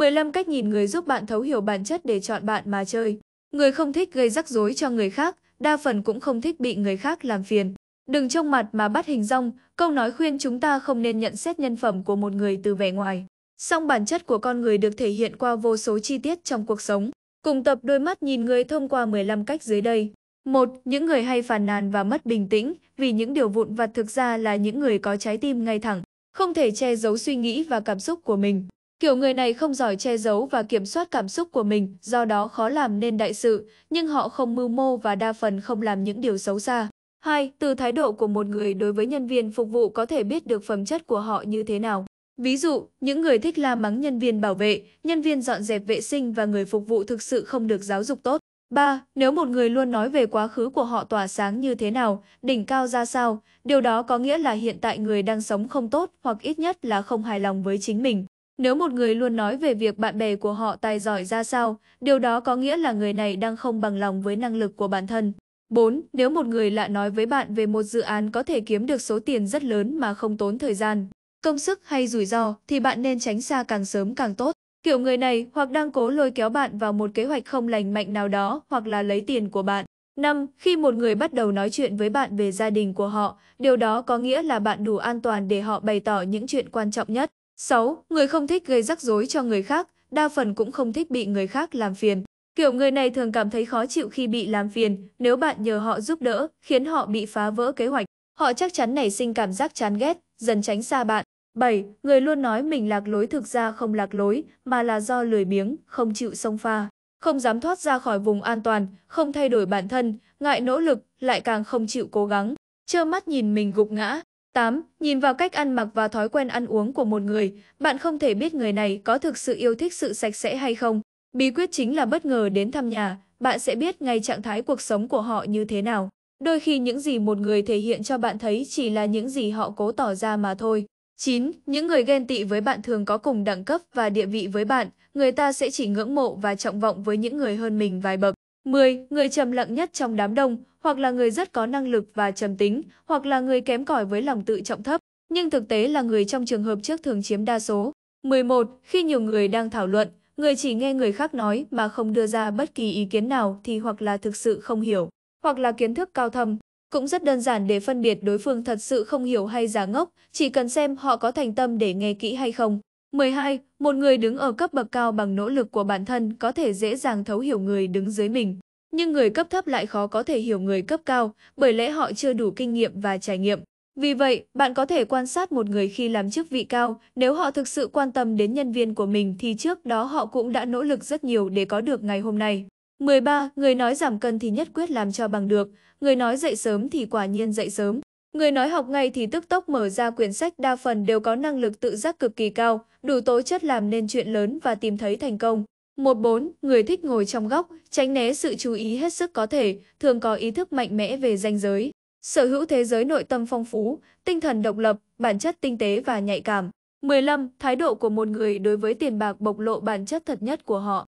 15 cách nhìn người giúp bạn thấu hiểu bản chất để chọn bạn mà chơi. Người không thích gây rắc rối cho người khác, đa phần cũng không thích bị người khác làm phiền. Đừng trông mặt mà bắt hình rong, câu nói khuyên chúng ta không nên nhận xét nhân phẩm của một người từ vẻ ngoài. Song bản chất của con người được thể hiện qua vô số chi tiết trong cuộc sống. Cùng tập đôi mắt nhìn người thông qua 15 cách dưới đây. Một, Những người hay phàn nàn và mất bình tĩnh vì những điều vụn vặt thực ra là những người có trái tim ngay thẳng, không thể che giấu suy nghĩ và cảm xúc của mình. Kiểu người này không giỏi che giấu và kiểm soát cảm xúc của mình, do đó khó làm nên đại sự, nhưng họ không mưu mô và đa phần không làm những điều xấu xa. hai, Từ thái độ của một người đối với nhân viên phục vụ có thể biết được phẩm chất của họ như thế nào. Ví dụ, những người thích la mắng nhân viên bảo vệ, nhân viên dọn dẹp vệ sinh và người phục vụ thực sự không được giáo dục tốt. 3. Nếu một người luôn nói về quá khứ của họ tỏa sáng như thế nào, đỉnh cao ra sao, điều đó có nghĩa là hiện tại người đang sống không tốt hoặc ít nhất là không hài lòng với chính mình. Nếu một người luôn nói về việc bạn bè của họ tài giỏi ra sao, điều đó có nghĩa là người này đang không bằng lòng với năng lực của bản thân. 4. Nếu một người lạ nói với bạn về một dự án có thể kiếm được số tiền rất lớn mà không tốn thời gian, công sức hay rủi ro thì bạn nên tránh xa càng sớm càng tốt. Kiểu người này hoặc đang cố lôi kéo bạn vào một kế hoạch không lành mạnh nào đó hoặc là lấy tiền của bạn. 5. Khi một người bắt đầu nói chuyện với bạn về gia đình của họ, điều đó có nghĩa là bạn đủ an toàn để họ bày tỏ những chuyện quan trọng nhất. 6. Người không thích gây rắc rối cho người khác, đa phần cũng không thích bị người khác làm phiền. Kiểu người này thường cảm thấy khó chịu khi bị làm phiền, nếu bạn nhờ họ giúp đỡ, khiến họ bị phá vỡ kế hoạch. Họ chắc chắn nảy sinh cảm giác chán ghét, dần tránh xa bạn. 7. Người luôn nói mình lạc lối thực ra không lạc lối, mà là do lười biếng, không chịu sông pha. Không dám thoát ra khỏi vùng an toàn, không thay đổi bản thân, ngại nỗ lực, lại càng không chịu cố gắng. Trơ mắt nhìn mình gục ngã, 8. Nhìn vào cách ăn mặc và thói quen ăn uống của một người, bạn không thể biết người này có thực sự yêu thích sự sạch sẽ hay không. Bí quyết chính là bất ngờ đến thăm nhà, bạn sẽ biết ngay trạng thái cuộc sống của họ như thế nào. Đôi khi những gì một người thể hiện cho bạn thấy chỉ là những gì họ cố tỏ ra mà thôi. 9. Những người ghen tị với bạn thường có cùng đẳng cấp và địa vị với bạn, người ta sẽ chỉ ngưỡng mộ và trọng vọng với những người hơn mình vài bậc. 10. Người trầm lặng nhất trong đám đông, hoặc là người rất có năng lực và trầm tính, hoặc là người kém cỏi với lòng tự trọng thấp, nhưng thực tế là người trong trường hợp trước thường chiếm đa số. 11. Khi nhiều người đang thảo luận, người chỉ nghe người khác nói mà không đưa ra bất kỳ ý kiến nào thì hoặc là thực sự không hiểu, hoặc là kiến thức cao thâm. Cũng rất đơn giản để phân biệt đối phương thật sự không hiểu hay giả ngốc, chỉ cần xem họ có thành tâm để nghe kỹ hay không. 12. Một người đứng ở cấp bậc cao bằng nỗ lực của bản thân có thể dễ dàng thấu hiểu người đứng dưới mình. Nhưng người cấp thấp lại khó có thể hiểu người cấp cao, bởi lẽ họ chưa đủ kinh nghiệm và trải nghiệm. Vì vậy, bạn có thể quan sát một người khi làm chức vị cao, nếu họ thực sự quan tâm đến nhân viên của mình thì trước đó họ cũng đã nỗ lực rất nhiều để có được ngày hôm nay. 13. Người nói giảm cân thì nhất quyết làm cho bằng được, người nói dậy sớm thì quả nhiên dậy sớm. Người nói học ngay thì tức tốc mở ra quyển sách đa phần đều có năng lực tự giác cực kỳ cao, đủ tố chất làm nên chuyện lớn và tìm thấy thành công. 14. Người thích ngồi trong góc, tránh né sự chú ý hết sức có thể, thường có ý thức mạnh mẽ về danh giới. Sở hữu thế giới nội tâm phong phú, tinh thần độc lập, bản chất tinh tế và nhạy cảm. 15. Thái độ của một người đối với tiền bạc bộc lộ bản chất thật nhất của họ.